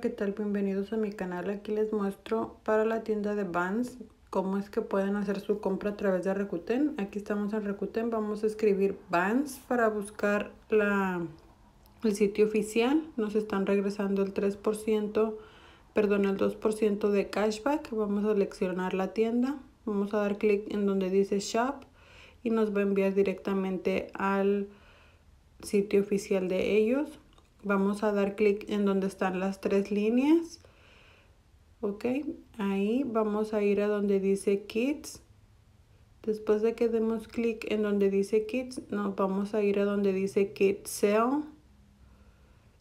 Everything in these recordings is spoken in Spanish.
qué tal bienvenidos a mi canal aquí les muestro para la tienda de Vans cómo es que pueden hacer su compra a través de Recuten aquí estamos en Recuten vamos a escribir Vans para buscar la el sitio oficial nos están regresando el 3% perdón el 2% de cashback vamos a seleccionar la tienda vamos a dar clic en donde dice shop y nos va a enviar directamente al sitio oficial de ellos vamos a dar clic en donde están las tres líneas. Ok, ahí vamos a ir a donde dice Kids. Después de que demos clic en donde dice Kids, nos vamos a ir a donde dice Kids Sale.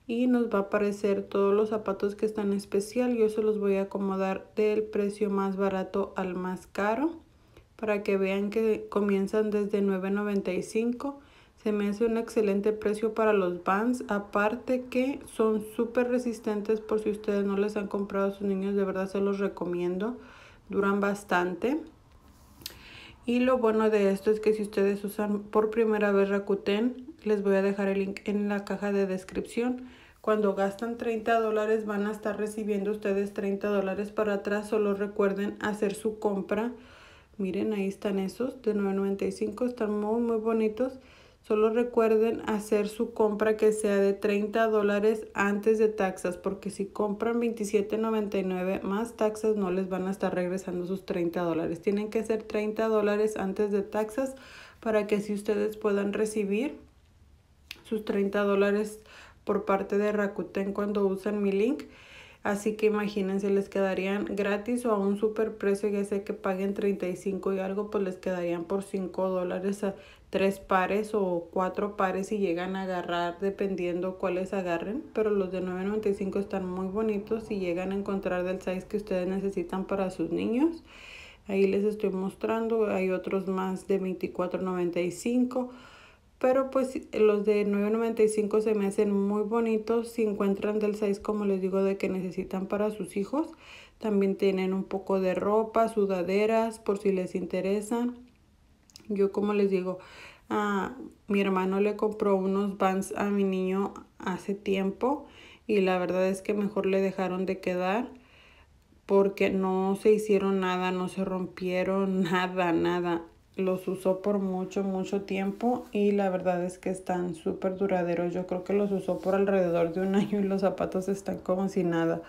Y nos va a aparecer todos los zapatos que están especial. Yo se los voy a acomodar del precio más barato al más caro. Para que vean que comienzan desde $9.95 se me hace un excelente precio para los Vans, aparte que son súper resistentes por si ustedes no les han comprado a sus niños, de verdad se los recomiendo, duran bastante. Y lo bueno de esto es que si ustedes usan por primera vez Rakuten, les voy a dejar el link en la caja de descripción. Cuando gastan 30 dólares van a estar recibiendo ustedes 30 dólares para atrás, solo recuerden hacer su compra. Miren, ahí están esos de 9.95, están muy muy bonitos. Solo recuerden hacer su compra que sea de 30 dólares antes de taxas, porque si compran $27.99 más taxas no les van a estar regresando sus 30 dólares. Tienen que ser 30 dólares antes de taxas para que si ustedes puedan recibir sus 30 dólares por parte de Rakuten cuando usan mi link. Así que imagínense, les quedarían gratis o a un super precio, ya sé que paguen 35 y algo, pues les quedarían por 5 dólares a tres pares o cuatro pares y llegan a agarrar dependiendo cuáles agarren. Pero los de 9.95 están muy bonitos y llegan a encontrar del size que ustedes necesitan para sus niños. Ahí les estoy mostrando, hay otros más de 24.95 pero pues los de 9.95 se me hacen muy bonitos. Si encuentran del 6, como les digo, de que necesitan para sus hijos. También tienen un poco de ropa, sudaderas, por si les interesa. Yo como les digo, a mi hermano le compró unos vans a mi niño hace tiempo. Y la verdad es que mejor le dejaron de quedar porque no se hicieron nada, no se rompieron nada, nada los usó por mucho, mucho tiempo y la verdad es que están súper duraderos. Yo creo que los usó por alrededor de un año y los zapatos están como si nada.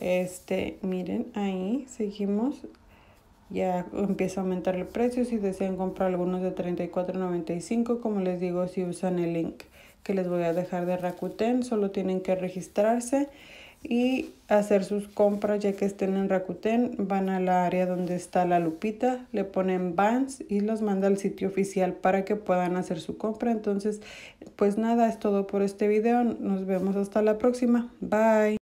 Este, miren, ahí seguimos. Ya empieza a aumentar el precio si desean comprar algunos de $34.95, como les digo, si usan el link que les voy a dejar de Rakuten, solo tienen que registrarse y hacer sus compras ya que estén en Rakuten. Van a la área donde está la lupita, le ponen Vans y los manda al sitio oficial para que puedan hacer su compra. Entonces, pues nada, es todo por este video. Nos vemos hasta la próxima. Bye.